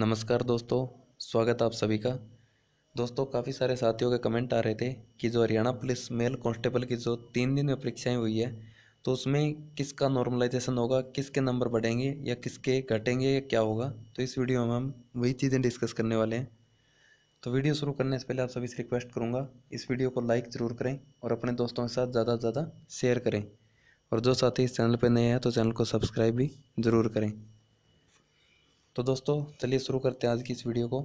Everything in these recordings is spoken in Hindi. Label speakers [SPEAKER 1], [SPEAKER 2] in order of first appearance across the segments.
[SPEAKER 1] नमस्कार दोस्तों स्वागत आप सभी का दोस्तों काफ़ी सारे साथियों के कमेंट आ रहे थे कि जो हरियाणा पुलिस मेल कांस्टेबल की जो तीन दिन में परीक्षाएं हुई है तो उसमें किसका नॉर्मलाइजेशन होगा किसके नंबर बढ़ेंगे या किसके घटेंगे या क्या होगा तो इस वीडियो में हम वही चीज़ें डिस्कस करने वाले हैं तो वीडियो शुरू करने से पहले आप सभी से रिक्वेस्ट करूँगा इस वीडियो को लाइक ज़रूर करें और अपने दोस्तों के साथ ज़्यादा से ज़्यादा शेयर करें और जो साथी इस चैनल पर नए हैं तो चैनल को सब्सक्राइब भी ज़रूर करें तो दोस्तों चलिए शुरू करते हैं आज की इस वीडियो को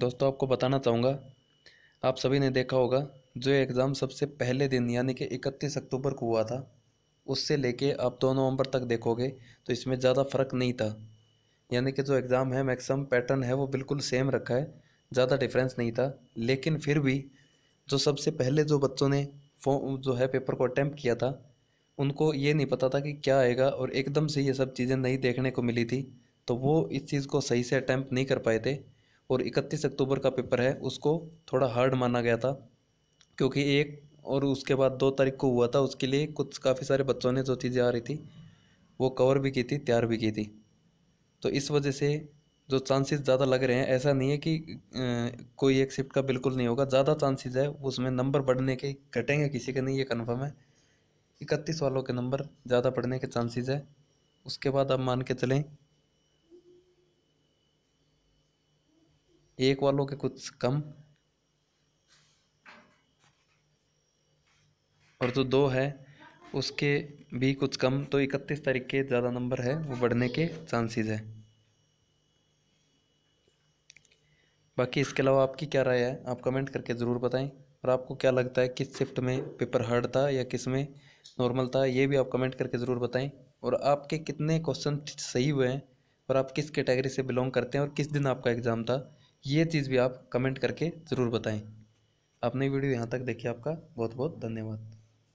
[SPEAKER 1] दोस्तों आपको बताना चाहूँगा आप सभी ने देखा होगा जो एग्ज़ाम सबसे पहले दिन यानी कि इकतीस अक्टूबर को हुआ था उससे लेके आप दो नवंबर तक देखोगे तो इसमें ज़्यादा फ़र्क नहीं था यानी कि जो एग्ज़ाम है मैक्सिमम पैटर्न है वो बिल्कुल सेम रखा है ज़्यादा डिफरेंस नहीं था लेकिन फिर भी जो सबसे पहले जो बच्चों ने फॉर्म जो है पेपर को अटैम्प्ट किया था उनको ये नहीं पता था कि क्या आएगा और एकदम से ये सब चीज़ें नहीं देखने को मिली थी तो वो इस चीज़ को सही से अटैम्प्ट नहीं कर पाए थे और इकतीस अक्टूबर का पेपर है उसको थोड़ा हार्ड माना गया था क्योंकि एक और उसके बाद दो तारीख को हुआ था उसके लिए कुछ काफ़ी सारे बच्चों ने जो चीज़ें आ रही थी वो कवर भी की थी तैयार भी की थी तो इस वजह से जो चांसेस ज़्यादा लग रहे हैं ऐसा नहीं है कि कोई एक शिफ्ट का बिल्कुल नहीं होगा ज़्यादा चांसेस है उसमें नंबर बढ़ने के घटेंगे किसी के नहीं ये कन्फर्म है इकतीस वालों के नंबर ज़्यादा बढ़ने के चांसेस है उसके बाद आप मान के चलें एक वालों के कुछ कम और जो दो है उसके भी कुछ कम तो इकतीस तारीख के ज़्यादा नंबर है वो बढ़ने के चांसेस है बाकी इसके अलावा आपकी क्या राय है आप कमेंट करके ज़रूर बताएं और आपको क्या लगता है किस शिफ्ट में पेपर हार्ड था या किस में नॉर्मल था ये भी आप कमेंट करके ज़रूर बताएं और आपके कितने क्वेश्चन सही हुए हैं और आप किस कैटेगरी से बिलोंग करते हैं और किस दिन आपका एग्ज़ाम था ये चीज़ भी आप कमेंट करके ज़रूर बताएं आपने वीडियो यहाँ तक देखिए आपका बहुत बहुत धन्यवाद